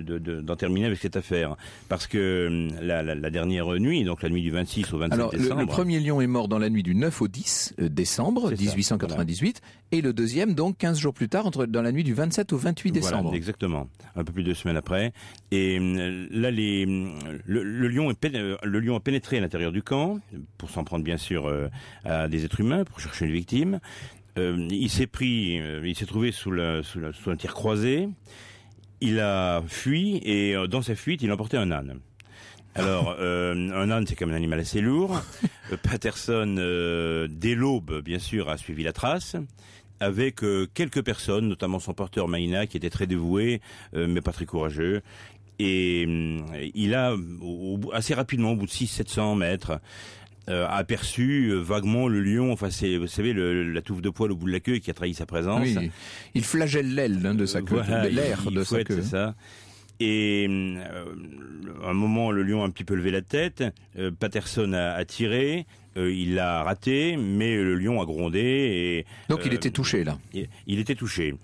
d'en terminer avec cette affaire. Parce que hum, la, dernière nuit, donc la nuit du 26 au 27 décembre... Le, le, premier lion est mort dans la nuit du 9 au 10 euh, décembre 1898, et le deuxième donc 15 jours plus tard, entre, dans la nuit du 27 au 28 décembre. exactement, un peu plus de deux semaines après. Et hum, là, hum, euh, le, lion a pénétré à l'intérieur du camp, pour s'en prendre bien sûr euh, à des êtres humains, pour chercher une victime. Euh, il s'est pris, euh, il s'est trouvé sous, sous, un tir croisé. Il a fui et euh, dans sa fuite, il a emporté un âne. Alors, un âne, c'est comme un animal assez lourd. Patterson, dès l'aube, bien sûr, a suivi la trace avec quelques personnes, notamment son porteur Maïna, qui était très dévoué, mais pas très courageux. Et il a, assez rapidement, au bout de 600-700 mètres, euh, aperçu euh, vaguement le lion, enfin c'est vous savez la touffe de poil au bout de la queue qui a trahi sa présence. il flagelle l'aile hein, de sa euh, queue, l'air de il sa hein. Ça. Et euh, un moment, le lion a un petit peu levé la tête. Euh, Patterson a, tiré. Euh, il l'a raté, mais le lion a grondé. Et, Donc il était touché là. Il, était touché.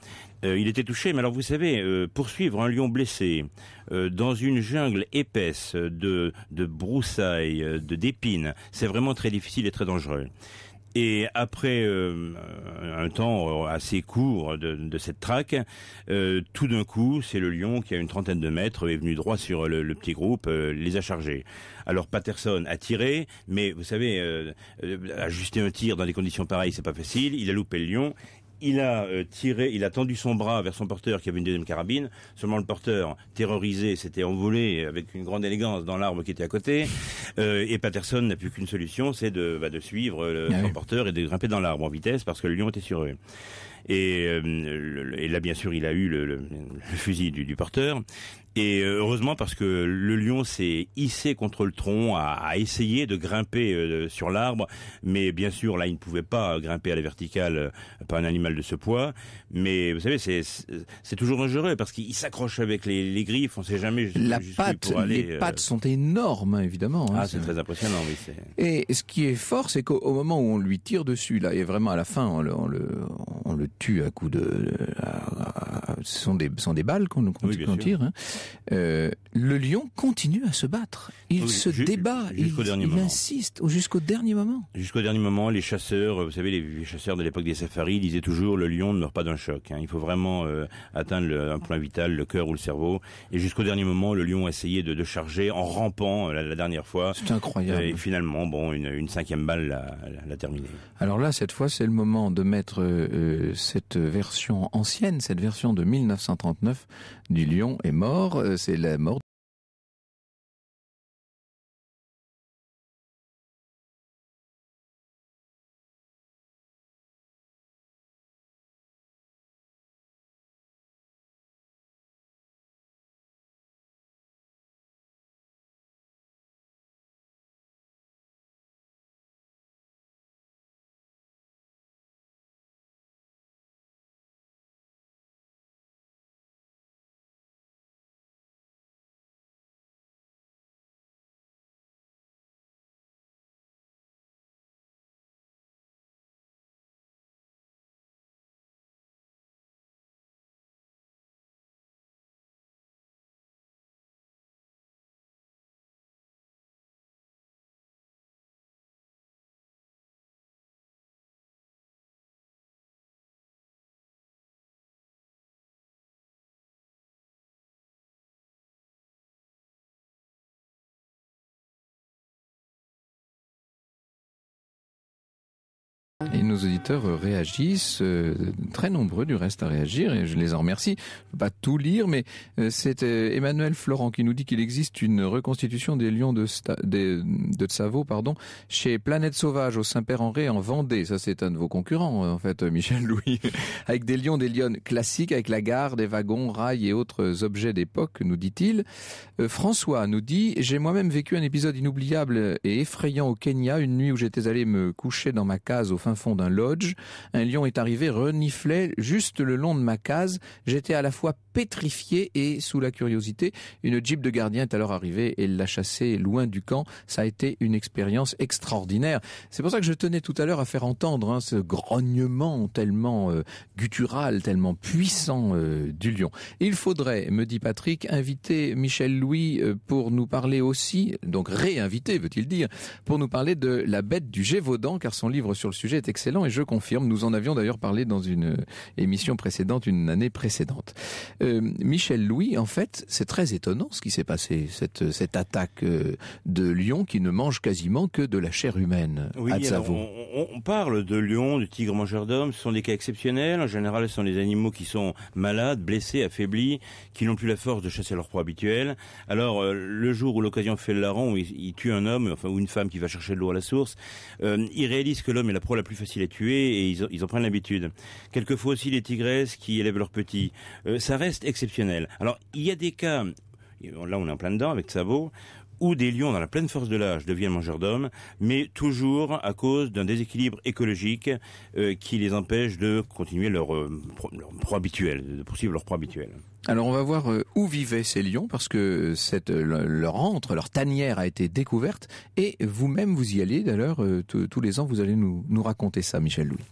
il était touché, mais alors vous savez, poursuivre un lion blessé dans une jungle épaisse de, de broussailles, de d'épines, c'est vraiment très difficile et très dangereux. Et après euh, un temps euh, assez court de, cette traque, euh, tout d'un coup, c'est le lion qui a une trentaine de mètres est venu droit sur le, petit groupe, les a chargés. Alors Patterson a tiré, mais vous savez, ajuster un tir dans des conditions pareilles, c'est pas facile. Il a loupé le lion il a euh, tiré, il a tendu son bras vers son porteur qui avait une deuxième carabine. Seulement le porteur, terrorisé, s'était envolé avec une grande élégance dans l'arbre qui était à côté. Euh, et Patterson n'a plus qu'une solution, c'est de, bah, de suivre le, euh, ah son porteur et de grimper dans l'arbre en vitesse parce que le lion était sur eux. Et, là, bien sûr, il a eu le, fusil du, porteur. Et euh, heureusement parce que le lion s'est hissé contre le tronc, a, a essayé de grimper euh, sur l'arbre, mais bien sûr là il ne pouvait pas grimper à la verticale euh, par un animal de ce poids. Mais vous savez c'est c'est toujours dangereux parce qu'il s'accroche avec les, les, griffes, on sait jamais. La patte, aller, les pattes sont énormes évidemment. Hein, ah c'est très impressionnant oui. Et ce qui est fort c'est qu'au moment où on lui tire dessus là et vraiment à la fin on le on le, tue à coup de, ce sont des sont des balles qu'on nous tire. Hein. Euh, le lion continue à se battre. Il se débat, il, insiste jusqu'au dernier moment. Jusqu'au dernier moment, les chasseurs, euh, vous savez, les chasseurs de l'époque des safaris disaient toujours le lion ne meurt pas d'un choc. Hein. Il faut vraiment euh, atteindre un point vital, le cœur ou le cerveau. Et jusqu'au dernier moment, le lion essayait de, de charger en rampant la, dernière fois. C'est incroyable. Et finalement, bon, une, cinquième balle l'a terminé. Alors là, cette fois, c'est le moment de mettre cette version ancienne, cette version de 1939 du lion est mort euh, c'est la mort Et nos auditeurs euh, réagissent, euh, très nombreux du reste à réagir, et je les en remercie. Je peux pas tout lire, mais euh, c'est Emmanuel Florent qui nous dit qu'il existe une reconstitution des lions de, de Tsavo, pardon, chez Planète Sauvage au Saint-Père-en-Ré en Vendée. Ça, c'est un de vos concurrents, en fait, Michel Louis. avec des lions, des lionnes classiques, avec la gare, des wagons, rails et autres objets d'époque, nous dit-il. François nous dit, j'ai moi-même vécu un épisode inoubliable et effrayant au Kenya, une nuit où j'étais allé me coucher dans ma case au fin fond d'un lodge. Un lion est arrivé, reniflait juste le long de ma case. J'étais à la fois pétrifié et sous la curiosité. Une jeep de gardien est alors arrivée et l'a chassé loin du camp. Ça a été une expérience extraordinaire. C'est pour ça que je tenais tout à l'heure à faire entendre hein, ce grognement tellement euh, guttural, tellement puissant euh, du lion. Il faudrait, me dit Patrick, inviter Michel Louis euh, pour nous parler aussi, donc réinviter veut-il dire, pour nous parler de La bête du Gévaudan, car son livre sur le sujet est excellent et je confirme, nous en avions d'ailleurs parlé dans une émission précédente, une année précédente. Euh, Michel Louis, en fait, c'est très étonnant ce qui s'est passé, cette, cette attaque euh, de lion qui ne mange quasiment que de la chair humaine oui, on, on, parle de lions, du tigres mangeurs d'hommes, ce sont des cas exceptionnels. En général, ce sont des animaux qui sont malades, blessés, affaiblis, qui n'ont plus la force de chasser leur proie habituelle. Alors, euh, le jour où l'occasion fait le larron, où il, tuent tue un homme, enfin, ou une femme qui va chercher de l'eau à la source, ils réalisent que l'homme est la proie la plus facile à tuer et ils, ils en prennent l'habitude. Quelquefois aussi les tigresses qui élèvent leurs petits. ça reste exceptionnel. Alors, il y a des cas, euh, là on est en plein dedans avec Sabot, où des lions dans la pleine force de l'âge deviennent mangeurs d'hommes, mais toujours à cause d'un déséquilibre écologique euh, qui les empêche de continuer euh, leur, proie habituelle, de poursuivre leur proie habituelle. Alors on va voir où vivaient ces lions parce que leur antre, leur tanière a été découverte et vous-même vous y allez d'ailleurs tous les ans vous allez nous raconter ça Michel Louis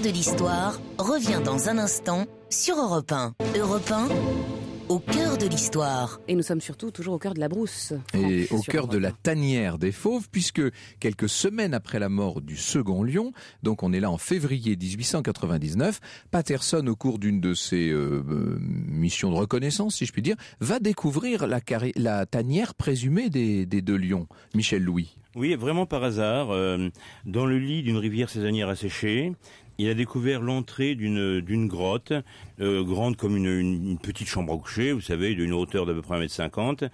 de l'histoire revient dans un instant sur Europe 1. Europe 1 au cœur de l'histoire. Et nous sommes surtout toujours au cœur de la brousse. Et au cœur de la tanière des fauves, puisque quelques semaines après la mort du second lion, donc on est là en février 1899, Patterson, au cours d'une de ses euh, euh, missions de reconnaissance, si je puis dire, va découvrir la, la tanière présumée des, deux lions, Michel Louis. Oui, vraiment par hasard, euh, dans le lit d'une rivière saisonnière asséchée, il a découvert l'entrée d'une grotte euh, grande comme une, une, petite chambre à coucher, vous savez, d'une hauteur d'à peu près 1m50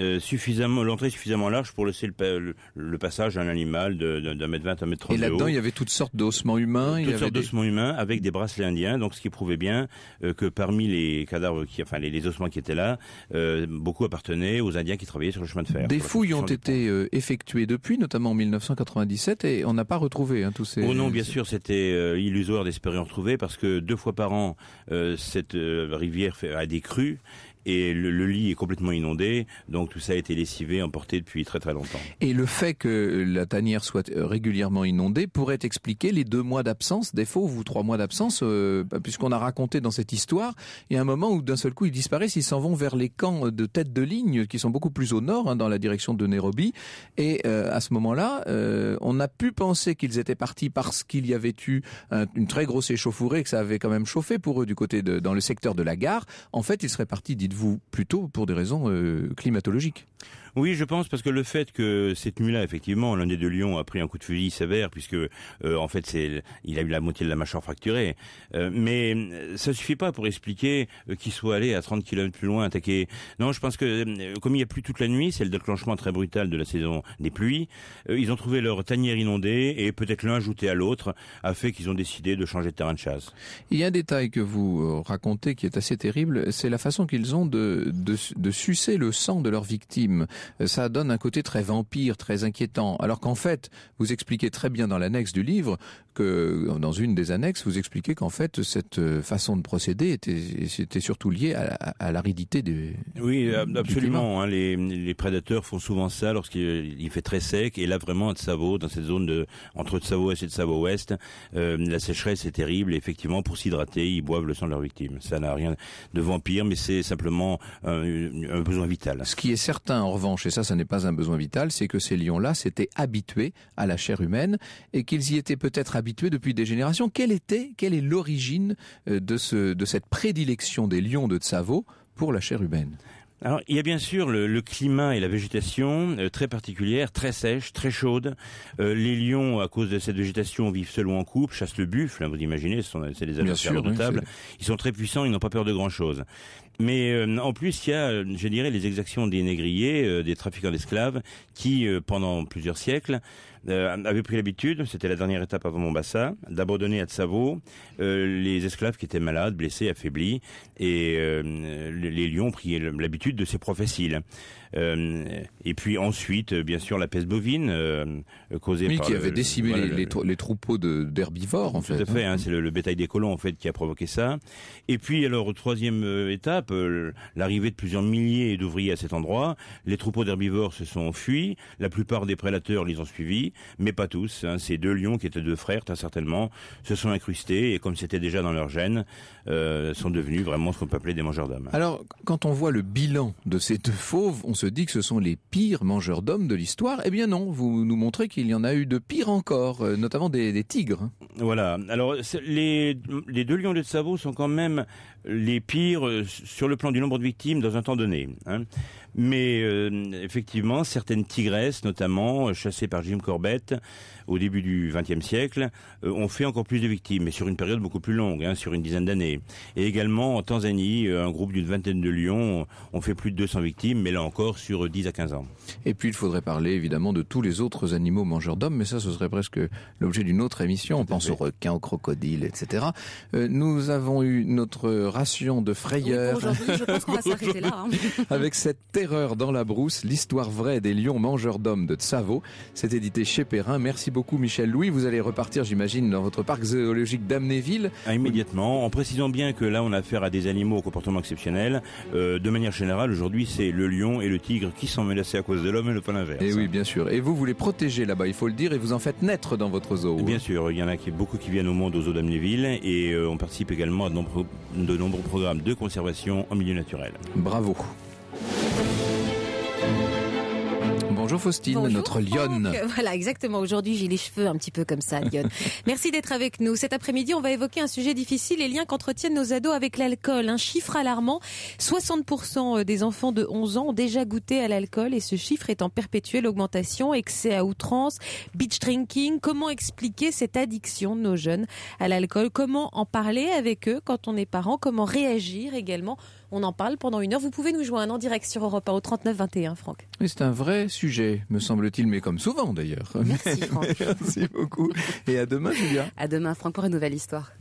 euh, suffisamment l'entrée suffisamment large pour laisser le, passage à un animal d'un mètre vingt à un mètre trente. Et là-dedans, il y avait toutes sortes d'ossements humains. il y sortes d'ossements humains avec des bracelets indiens, donc ce qui prouvait bien euh, que parmi les cadavres, qui, enfin les, ossements qui étaient là, euh, beaucoup appartenaient aux Indiens qui travaillaient sur le chemin de fer. Des fouilles ont été effectuées depuis, notamment en 1997, et on n'a pas retrouvé hein, tous ces. Oh non, bien sûr, c'était illusoire d'espérer en retrouver parce que deux fois par an, cette rivière a des crues et le, lit est complètement inondé, donc tout ça a été lessivé, emporté depuis très très longtemps. Et le fait que la tanière soit euh, régulièrement inondée pourrait expliquer les deux mois d'absence des ou trois mois d'absence, euh, bah, puisqu'on a raconté dans cette histoire, il y a un moment où d'un seul coup ils disparaissent, ils s'en vont vers les camps de tête de ligne qui sont beaucoup plus au nord, hein, dans la direction de Nairobi, et euh, à ce moment-là, on a pu penser qu'ils étaient partis parce qu'il y avait eu une très grosse échauffourée, que ça avait quand même chauffé pour eux du côté de, dans le secteur de la gare. En fait, ils seraient partis, vous plutôt pour des raisons euh, climatologiques oui, je pense parce que le fait que cette nuit-là, effectivement, l'un des deux lions a pris un coup de fusil sévère, puisque euh, en fait, c'est il a eu la moitié de la mâchoire fracturée. Euh, mais euh, ça suffit pas pour expliquer qu'il soit allé à 30 km plus loin attaquer. Non, je pense que comme il y a plus toute la nuit, c'est le déclenchement très brutal de la saison des pluies. ils ont trouvé leur tanière inondée et peut-être l'un ajouté à l'autre a fait qu'ils ont décidé de changer de terrain de chasse. Il y a un détail que vous racontez qui est assez terrible, c'est la façon qu'ils ont de, de sucer le sang de leurs victimes. Euh, ça donne un côté très vampire, très inquiétant. Alors qu'en fait, vous expliquez très bien dans l'annexe du livre que, dans une des annexes, vous expliquez qu'en fait, cette euh, façon de procéder était, surtout liée à, l'aridité des. Oui, absolument. Hein. les, prédateurs font souvent ça lorsqu'il fait très sec. Et là, vraiment, à Tsavo, dans cette zone de, entre Tsavo et Tsavo Ouest, euh, la sécheresse est terrible. Et effectivement, pour s'hydrater, ils boivent le sang de leurs victimes. Ça n'a rien de vampire, mais c'est simplement un, un besoin vital. Ce qui est certain, en revanche, et ça, ça n'est pas un besoin vital, c'est que ces lions-là s'étaient habitués à la chair humaine et qu'ils y étaient peut-être habitués depuis des générations. Quelle était, quelle est l'origine euh, de ce, de cette prédilection des lions de Tsavo pour la chair humaine? Alors, il y a bien sûr le, climat et la végétation euh, très particulière, très sèche, très chaude. Euh, les lions, à cause de cette végétation, vivent seulement en couple, chassent le buffle. Hein, vous imaginez, ce sont c'est des adversaires redoutables. ils sont très puissants, ils n'ont pas peur de grand-chose. Mais euh, en plus, il y a, euh, je dirais, les exactions des négriers, euh, des trafiquants d'esclaves, qui, pendant plusieurs siècles, euh, avait pris l'habitude, c'était la dernière étape avant Mombasa, d'abandonner à Tsavo euh, les esclaves qui étaient malades, blessés, affaiblis, et euh, les lions priaient l'habitude de ces prophéties. et puis ensuite, bien sûr, la peste bovine causée Mais par... qui avait décimé les, troupeaux d'herbivores, en tout fait. Tout à fait, hein. Hein, c'est le, bétail des colons, en fait, qui a provoqué ça. Et puis, alors, troisième étape, l'arrivée de plusieurs milliers d'ouvriers à cet endroit, les troupeaux d'herbivores se sont fuis, la plupart des prédateurs les ont suivis, mais pas tous. Hein. Ces deux lions, qui étaient deux frères, très certainement, se sont incrustés et comme c'était déjà dans leur gène, euh, sont devenus vraiment ce qu'on peut appeler des mangeurs d'hommes. Alors, quand on voit le bilan de ces deux fauves, on se dit que ce sont les pires mangeurs d'hommes de l'histoire. Eh bien non, vous nous montrez qu'il y en a eu de pires encore, euh, notamment des, tigres. Hein. Voilà. Alors, les, deux lions de Tsavo sont quand même les pires euh, sur le plan du nombre de victimes dans un temps donné. Hein. Mais euh, effectivement, certaines tigresses, notamment euh, chassées par Jim Corbett au début du XXe siècle, ont fait encore plus de victimes, mais sur une période beaucoup plus longue, hein, sur une dizaine d'années. Et également en Tanzanie, un groupe d'une vingtaine de lions ont fait plus de 200 victimes, mais là encore sur 10 à 15 ans. Et puis il faudrait parler évidemment de tous les autres animaux mangeurs d'hommes, mais ça ce serait presque l'objet d'une autre émission. On pense aux requins, aux crocodiles, etc. nous avons eu notre ration, de frayeur. Aujourd'hui, je pense qu'on va s'arrêter là. Hein. Avec cette terreur dans la brousse, l'histoire vraie des lions mangeurs d'hommes de Tsavo. C'est édité chez Perrin. Merci beaucoup, Michel Louis. Vous allez repartir, j'imagine, dans votre parc zoologique d'Amnéville. Ah, immédiatement, en précisant bien que là, on a affaire à des animaux au comportement exceptionnel. Euh, de manière générale, aujourd'hui, c'est le lion et le tigre qui sont menacés à cause de l'homme et le pas l'inverse. Et eh oui, bien sûr. Et vous, vous les protégez là-bas, il faut le dire, et vous en faites naître dans votre zoo. Bien sûr, il y en a qui, beaucoup qui viennent au monde aux zoos d'Amnéville et euh, on participe également à de nombreux nombreux programmes de conservation en milieu naturel. Bravo. Bonjour Faustine, notre Lyonne. Oh, voilà, exactement. Aujourd'hui, j'ai les cheveux un petit peu comme ça, Lyonne. Merci d'être avec nous. Cet après-midi, on va évoquer un sujet difficile, les liens qu'entretiennent nos ados avec l'alcool. Un chiffre alarmant, 60% des enfants de 11 ans ont déjà goûté à l'alcool et ce chiffre est en perpétuelle augmentation. Excès à outrance, beach drinking. Comment expliquer cette addiction de nos jeunes à l'alcool Comment en parler avec eux quand on est parent Comment réagir également on en parle pendant une heure. Vous pouvez nous joindre en direct sur Europe 1 au 39 21, Franck. c'est un vrai sujet, me semble-t-il, mais comme souvent d'ailleurs. Merci, Franck. Merci beaucoup. Et à demain, Julia. À demain, Franck, pour une nouvelle histoire.